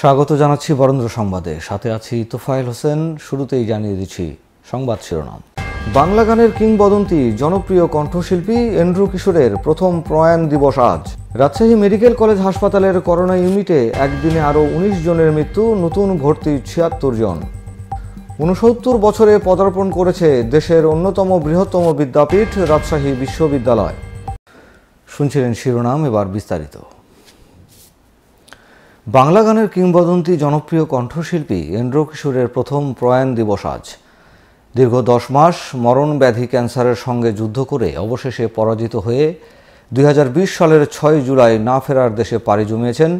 স্বাগত জানাচ্ছি বরেন্দ্র সংবাদে সাথে আছি তোফায়েল হোসেন শুরুতেই জানিয়ে দিচ্ছি সংবাদ শিরোনাম বাংলা গানের কিংবদন্তি জনপ্রিয় কণ্ঠশিল্পী এন্ড্রু কিশোরের প্রথম প্রয়াণ দিবস আজ রাজশাহী মেডিকেল কলেজ হাসপাতালের করোনা ইউনিটে একদিনে আরও ১৯ জনের মৃত্যু নতুন ভর্তি ছিয়াত্তর জন ঊনসত্তর বছরে পদার্পণ করেছে দেশের অন্যতম বৃহত্তম বিদ্যাপীঠ রাজশাহী বিশ্ববিদ্যালয় শুনছিলেন শিরোনাম এবার বিস্তারিত বাংলা গানের কিংবদন্তি জনপ্রিয় কণ্ঠশিল্পী ইন্দ্র কিশোরের প্রথম প্রয়াণ দিবস আজ দীর্ঘ দশ মাস মরণ ব্যাধি ক্যান্সারের সঙ্গে যুদ্ধ করে অবশেষে পরাজিত হয়ে দুই সালের ছয় জুলাই না ফেরার দেশে পাড়ি জমিয়েছেন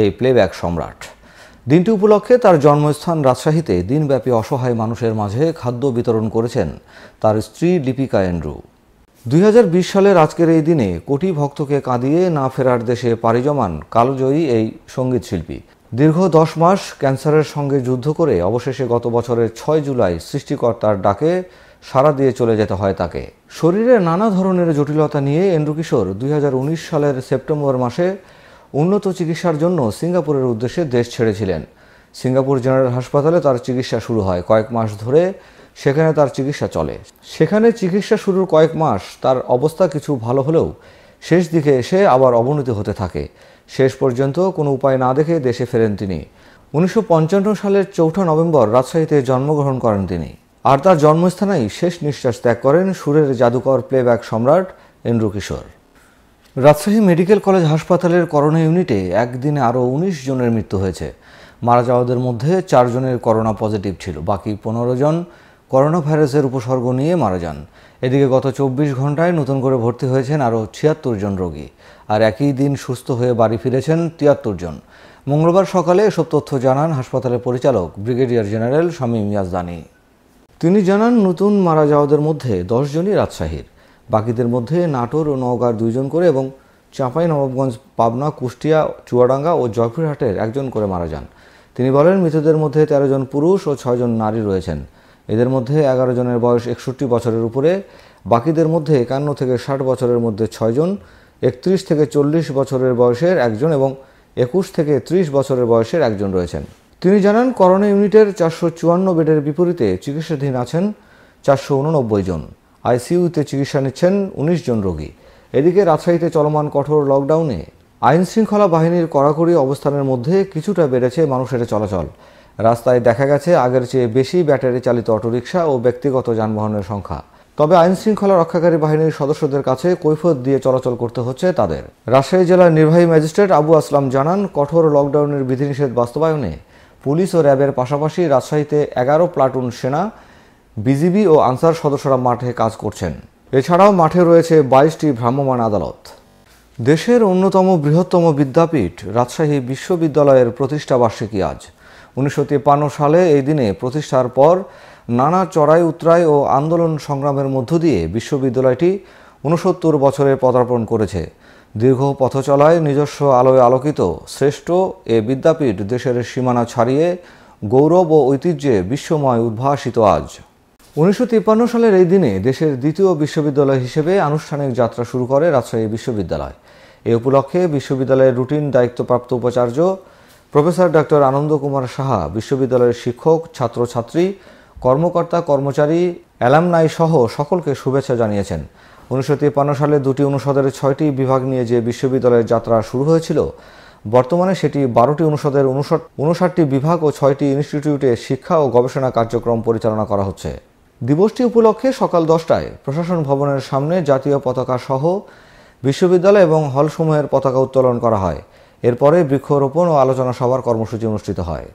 এই প্লেব্যাক সম্রাট দিনটি উপলক্ষে তার জন্মস্থান রাজশাহীতে দিনব্যাপী অসহায় মানুষের মাঝে খাদ্য বিতরণ করেছেন তার স্ত্রী লিপিকা এন্ড্রু দুই সালের আজকের এই দিনে কোটি ভক্তকে কাঁদিয়ে না ফেরার দেশে পাড়ি জমান কালজয়ী এই সঙ্গীতশিল্পী দীর্ঘ দশ মাস ক্যান্সারের সঙ্গে যুদ্ধ করে অবশেষে গত বছরের ছয় জুলাই সৃষ্টিকর্তার ডাকে সাড়া দিয়ে চলে যেতে হয় তাকে শরীরে নানা ধরনের জটিলতা নিয়ে কিশোর দুই সালের সেপ্টেম্বর মাসে উন্নত চিকিৎসার জন্য সিঙ্গাপুরের উদ্দেশ্যে দেশ ছেড়েছিলেন সিঙ্গাপুর জেনারেল হাসপাতালে তার চিকিৎসা শুরু হয় কয়েক মাস ধরে সেখানে তার চিকিৎসা চলে সেখানে চিকিৎসা শুরুর কয়েক মাস তার অবস্থা কিছু ভালো হলেও শেষ দিকে এসে আবার অবনতি হতে থাকে শেষ পর্যন্ত কোনো উপায় না দেখে দেশে ফেরেন তিনি উনিশশো সালের চৌঠা নভেম্বর রাজশাহীতে জন্মগ্রহণ করেন তিনি আর তার জন্মস্থানেই শেষ নিঃশ্বাস ত্যাগ করেন সুরের জাদুকর প্লেব্যাক সম্রাট Andrew Kishore Rajshahi medical college হাসপাতালের করোনা ইউনিটে একদিনে আরও ১৯ জনের মৃত্যু হয়েছে মারা যাওয়াদের মধ্যে চারজনের করোনা পজিটিভ ছিল বাকি পনেরো জন করোনা ভাইরাসের উপসর্গ নিয়ে মারা যান এদিকে গত চব্বিশ ঘন্টায় নতুন করে ভর্তি হয়েছেন আরও ছিয়াত্তর জন রোগী আর একই দিন সুস্থ হয়ে বাড়ি ফিরেছেন তিয়াত্তর জন মঙ্গলবার সকালে এসব তথ্য জানান হাসপাতালের পরিচালক ব্রিগেডিয়ার জেনারেল শামীম ইয়াজদানি তিনি জানান নতুন মারা যাওয়াদের মধ্যে দশজনই রাজশাহীর বাকিদের মধ্যে নাটোর ও নওগাঁর দুইজন করে এবং চাঁপাই নবাবগঞ্জ পাবনা কুষ্টিয়া চুয়াডাঙ্গা ও জয়পুরহাটের একজন করে মারা যান তিনি বলেন মৃতদের মধ্যে তেরো জন পুরুষ ও ছয়জন নারী রয়েছেন এদের মধ্যে এগারো জনের বয়স একষট্টি বছরের উপরে বাকিদের মধ্যে একান্ন থেকে ষাট বছরের মধ্যে ছয়জন একত্রিশ থেকে চল্লিশ বছরের বয়সের একজন এবং একুশ থেকে ত্রিশ বছরের বয়সের একজন রয়েছেন তিনি জানান করোনা ইউনিটের চারশো চুয়ান্ন বেডের বিপরীতে চিকিৎসাধীন আছেন চারশো উননব্বই জন আইসিইউতে চিকিৎসা নিচ্ছেন উনিশ জন রোগী এদিকে রাজশাহীতে চলমান কঠোর লকডাউনে আইন শৃঙ্খলা বাহিনীর কড়াকড়ি অবস্থানের মধ্যে কিছুটা বেড়েছে মানুষের চলাচল রাস্তায় দেখা গেছে আগের চেয়ে বেশি ব্যাটারি চালিত অটোরিকশা ও ব্যক্তিগত যানবাহনের সংখ্যা তবে আইন শৃঙ্খলা রক্ষাকারী বাহিনীর সদস্যদের কাছে কৈফত দিয়ে চলাচল করতে হচ্ছে তাদের রাজশাহী জেলার নির্বাহী ম্যাজিস্ট্রেট আবু আসলাম জানান কঠোর লকডাউনের বিধিনিষেধ বাস্তবায়নে পুলিশ ও র্যাবের পাশাপাশি রাজশাহীতে এগারো প্লাটুন সেনা বিজিবি ও আনসার সদস্যরা মাঠে কাজ করছেন এছাড়াও মাঠে রয়েছে বাইশটি ভ্রাম্যমাণ আদালত দেশের অন্যতম বৃহত্তম বিদ্যাপীঠ রাজশাহী বিশ্ববিদ্যালয়ের প্রতিষ্ঠাবার্ষিকী আজ উনিশশো সালে এই দিনে প্রতিষ্ঠার পর নানা চড়াই উতরাই ও আন্দোলন সংগ্রামের মধ্য দিয়ে বিশ্ববিদ্যালয়টি উনসত্তর বছরে পদার্পণ করেছে দীর্ঘ পথচলায় নিজস্ব আলোয় আলোকিত শ্রেষ্ঠ এ বিদ্যাপীঠ দেশের সীমানা ছাড়িয়ে গৌরব ও ঐতিহ্যে বিশ্বময় উদ্ভাসিত আজ উনিশশো সালের এই দিনে দেশের দ্বিতীয় বিশ্ববিদ্যালয় হিসেবে আনুষ্ঠানিক যাত্রা শুরু করে রাজশাহী বিশ্ববিদ্যালয় এ উপলক্ষে বিশ্ববিদ্যালয়ের রুটিন দায়িত্বপ্রাপ্ত উপাচার্য প্রফেসর ডক্টর আনন্দ কুমার সাহা বিশ্ববিদ্যালয়ের শিক্ষক ছাত্রছাত্রী কর্মকর্তা কর্মচারী অ্যালামনাই সহ সকলকে শুভেচ্ছা জানিয়েছেন উনিশশো সালে দুটি অনুষদের ছয়টি বিভাগ নিয়ে যে বিশ্ববিদ্যালয়ের যাত্রা শুরু হয়েছিল বর্তমানে সেটি বারোটি অনুষদের উনষাটটি বিভাগ ও ছয়টি ইনস্টিটিউটে শিক্ষা ও গবেষণা কার্যক্রম পরিচালনা করা হচ্ছে দিবসটি উপলক্ষে সকাল দশটায় প্রশাসন ভবনের সামনে জাতীয় পতাকা সহ বিশ্ববিদ্যালয় এবং হলসমূহের পতাকা উত্তোলন করা হয় এরপরে বৃক্ষরোপণ ও আলোচনা সভার কর্মসূচি অনুষ্ঠিত হয়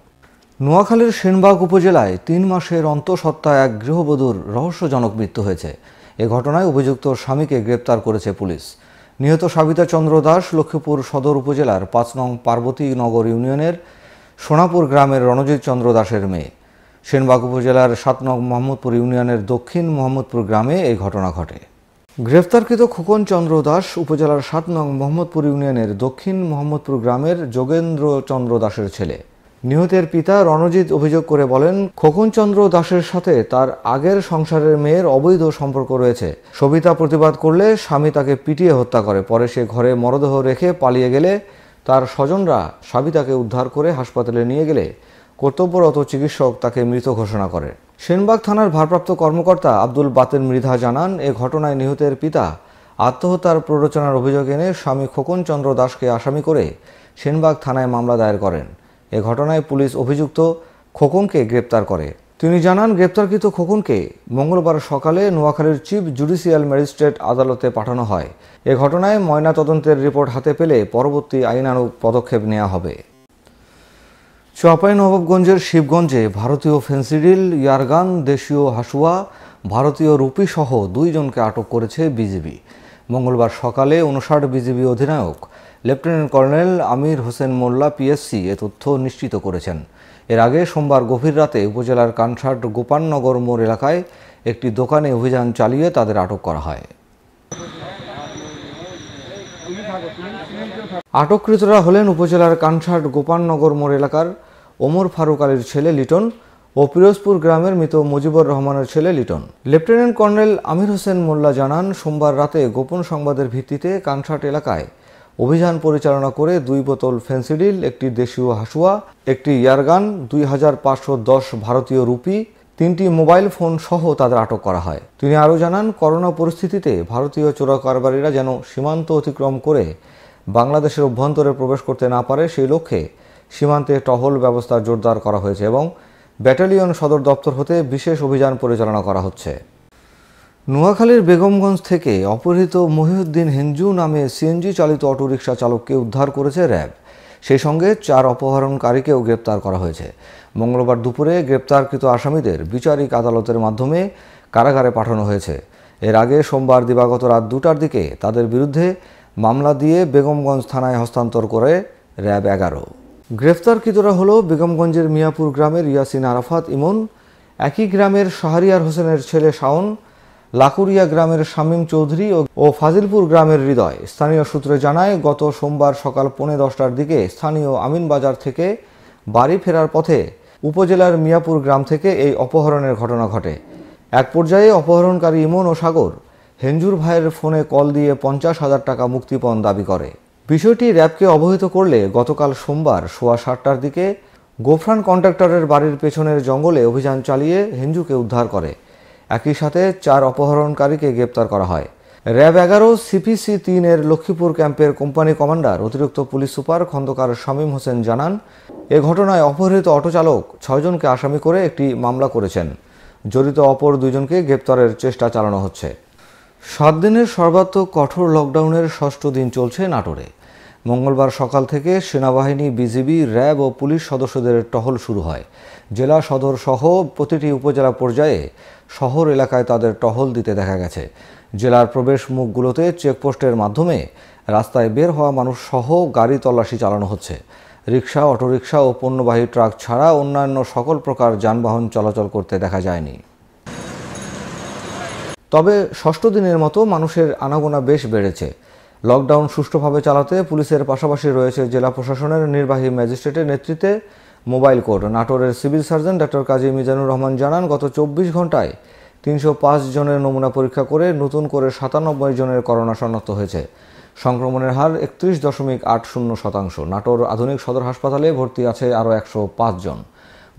নোয়াখালীর সেনবাগ উপজেলায় তিন মাসের অন্তঃসত্ত্বায় এক গৃহবধূর রহস্যজনক মৃত্যু হয়েছে এ ঘটনায় অভিযুক্ত স্বামীকে গ্রেপ্তার করেছে পুলিশ নিহত সাবিতা চন্দ্র দাস লক্ষ্মীপুর সদর উপজেলার পাঁচ নং পার্বতীনগর ইউনিয়নের সোনাপুর গ্রামের রণজিৎ চন্দ্র দাসের মেয়ে সেনবাগ উপজেলার সাত নং মোহাম্মদপুর ইউনিয়নের দক্ষিণ মোহাম্মদপুর গ্রামে এই ঘটনা ঘটে গ্রেফতারকৃত খোকন চন্দ্র দাস উপজেলার সাত নং মোহাম্মদপুর ইউনিয়নের দক্ষিণ মোহাম্মদপুর গ্রামের যোগেন্দ্র চন্দ্র দাসের ছেলে নিহতের পিতা রণজিৎ অভিযোগ করে বলেন খোকনচন্দ্র দাসের সাথে তার আগের সংসারের মেয়ের অবৈধ সম্পর্ক রয়েছে সবিতা প্রতিবাদ করলে স্বামী তাকে পিটিয়ে হত্যা করে পরে সে ঘরে মরদেহ রেখে পালিয়ে গেলে তার স্বজনরা সাবিতাকে উদ্ধার করে হাসপাতালে নিয়ে গেলে কর্তব্যরত চিকিৎসক তাকে মৃত ঘোষণা করে সেনবাগ থানার ভারপ্রাপ্ত কর্মকর্তা আব্দুল বাতেন মৃধা জানান এ ঘটনায় নিহতের পিতা আত্মহত্যার প্ররোচনার অভিযোগ এনে স্বামী খোকন চন্দ্র দাসকে আসামি করে সেনবাগ থানায় মামলা দায়ের করেন এ ঘটনায় পুলিশ অভিযুক্ত খোকনকে গ্রেপ্তার করে তিনি জানান গ্রেপ্তারকৃত খোকনকে মঙ্গলবার সকালে নোয়াখালীর চিফ জুডিশিয়াল ম্যাজিস্ট্রেট আদালতে পাঠানো হয় এ ঘটনায় ময়না তদন্তের রিপোর্ট হাতে পেলে পরবর্তী আইনানুগ পদক্ষেপ নেওয়া হবে নবাবগঞ্জের শিবগঞ্জে ভারতীয় ফেন্সিডিল ইয়ারগান দেশীয় হাসুয়া ভারতীয় রুপি সহ দুইজনকে আটক করেছে বিজিবি মঙ্গলবার সকালে উনষাট বিজিবি অধিনায়ক lieutenant colonel Amir Hossain Mollah PSC এ তথ্য নিশ্চিত করেছেন এর আগে সোমবার গভীর রাতে উপজেলার কানসাট গোপাননগর মোড় এলাকায় একটি দোকানে অভিযান চালিয়ে তাদের আটক করা হয় আটককৃতরা হলেন উপজেলার কানসাট গোপাননগর মোড় এলাকার ওমর ফারুক আলীর ছেলে লিটন ও পিরোজপুর গ্রামের মৃত মুজিবুর রহমানের ছেলে লিটন লেফটেন্যান্ট কর্নেল আমির হোসেন মোল্লা জানান সোমবার রাতে গোপন সংবাদের ভিত্তিতে কানসাট এলাকায় অভিযান পরিচালনা করে দুই বোতল ফেন্সিডিল একটি দেশীয় হাসুয়া একটি ইয়ারগান দুই হাজার পাঁচশো দশ ভারতীয় রুপি তিনটি মোবাইল ফোন সহ তাদের আটক করা হয় তিনি আরও জানান করোনা পরিস্থিতিতে ভারতীয় চোরা কারবারীরা যেন সীমান্ত অতিক্রম করে বাংলাদেশের অভ্যন্তরে প্রবেশ করতে না পারে সেই লক্ষ্যে সীমান্তে টহল ব্যবস্থা জোরদার করা হয়েছে এবং ব্যাটালিয়ন সদর দপ্তর হতে বিশেষ অভিযান পরিচালনা করা হচ্ছে নোয়াখালীর বেগমগঞ্জ থেকে অপহৃত মহিউদ্দিন হিঞ্জু নামে সিএনজি চালিত অটোরিকশা চালককে উদ্ধার করেছে র্যাব সেই সঙ্গে চার অপহরণকারীকেও গ্রেপ্তার করা হয়েছে মঙ্গলবার দুপুরে গ্রেপ্তারকৃত আসামিদের বিচারিক আদালতের মাধ্যমে কারাগারে পাঠানো হয়েছে এর আগে সোমবার দিবাগত রাত দুটার দিকে তাদের বিরুদ্ধে মামলা দিয়ে বেগমগঞ্জ থানায় হস্তান্তর করে র্যাব এগারো গ্রেফতারকৃতরা হল বেগমগঞ্জের মিয়াপুর গ্রামের ইয়াসিন আরাফাত ইমন একই গ্রামের শাহরিয়ার হোসেনের ছেলে শাওন লাকুরিয়া গ্রামের শামীম চৌধুরী ও ফাজিলপুর গ্রামের হৃদয় স্থানীয় সূত্রে জানায় গত সোমবার সকাল পৌনে দশটার দিকে স্থানীয় আমিনবাজার থেকে বাড়ি ফেরার পথে উপজেলার মিয়াপুর গ্রাম থেকে এই অপহরণের ঘটনা ঘটে এক পর্যায়ে অপহরণকারী ইমন ও সাগর হেঞ্জুর ভাইয়ের ফোনে কল দিয়ে পঞ্চাশ হাজার টাকা মুক্তিপণ দাবি করে বিষয়টি র্যাবকে অবহিত করলে গতকাল সোমবার সোয়া সাতটার দিকে গোফরান কন্ট্রাক্টরের বাড়ির পেছনের জঙ্গলে অভিযান চালিয়ে হিঞ্জুকে উদ্ধার করে একই সাথে চার অপহরণকারীকে গ্রেপ্তার করা হয় র্যাব এগারো সিপিসি তিনের লক্ষ্মীপুর ক্যাম্পের কোম্পানি কমান্ডার অতিরিক্ত পুলিশ সুপার খন্দকার শামীম হোসেন জানান এ ঘটনায় অপহৃত অটোচালক ছয়জনকে আসামি করে একটি মামলা করেছেন জড়িত অপর দুজনকে গ্রেপ্তারের চেষ্টা চালানো হচ্ছে সাত দিনের সর্বাত্মক কঠোর লকডাউনের ষষ্ঠ দিন চলছে নাটোরে মঙ্গলবার সকাল থেকে সেনাবাহিনী বিজিবি র্যাব ও পুলিশ সদস্যদের টহল শুরু হয় জেলা সদর সহ প্রতিটি উপজেলা পর্যায়ে শহর এলাকায় তাদের টহল দিতে দেখা গেছে জেলার প্রবেশ মুখগুলোতে চেকপোস্টের মাধ্যমে রাস্তায় বের হওয়া মানুষ সহ গাড়ি তল্লাশি চালানো হচ্ছে রিক্সা অটোরিক্সা ও পণ্যবাহী ট্রাক ছাড়া অন্যান্য সকল প্রকার যানবাহন চলাচল করতে দেখা যায়নি তবে ষষ্ঠ দিনের মতো মানুষের আনাগোনা বেশ বেড়েছে লকডাউন সুষ্ঠুভাবে চালাতে পুলিশের পাশাপাশি রয়েছে জেলা প্রশাসনের নির্বাহী ম্যাজিস্ট্রেটের নেতৃত্বে মোবাইল কোর্ট নাটোরের civil surgeon doctor Kazi Mizanur Rahman জানান গত চব্বিশ ঘন্টায় তিনশো জনের নমুনা পরীক্ষা করে নতুন করে সাতানব্বই জনের করোনা শনাক্ত হয়েছে সংক্রমণের হার একত্রিশ দশমিক আট শূন্য শতাংশ নাটোর আধুনিক সদর হাসপাতালে ভর্তি আছে আরও একশো জন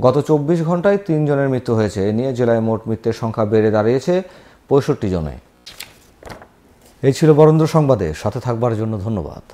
গত চব্বিশ ঘন্টায় তিনজনের মৃত্যু হয়েছে এ নিয়ে জেলায় মোট মৃত্যুর সংখ্যা বেড়ে দাঁড়িয়েছে পঁয়ষট্টি জনে এই ছিল বরেন্দ্র সংবাদে সাথে থাকবার জন্য ধন্যবাদ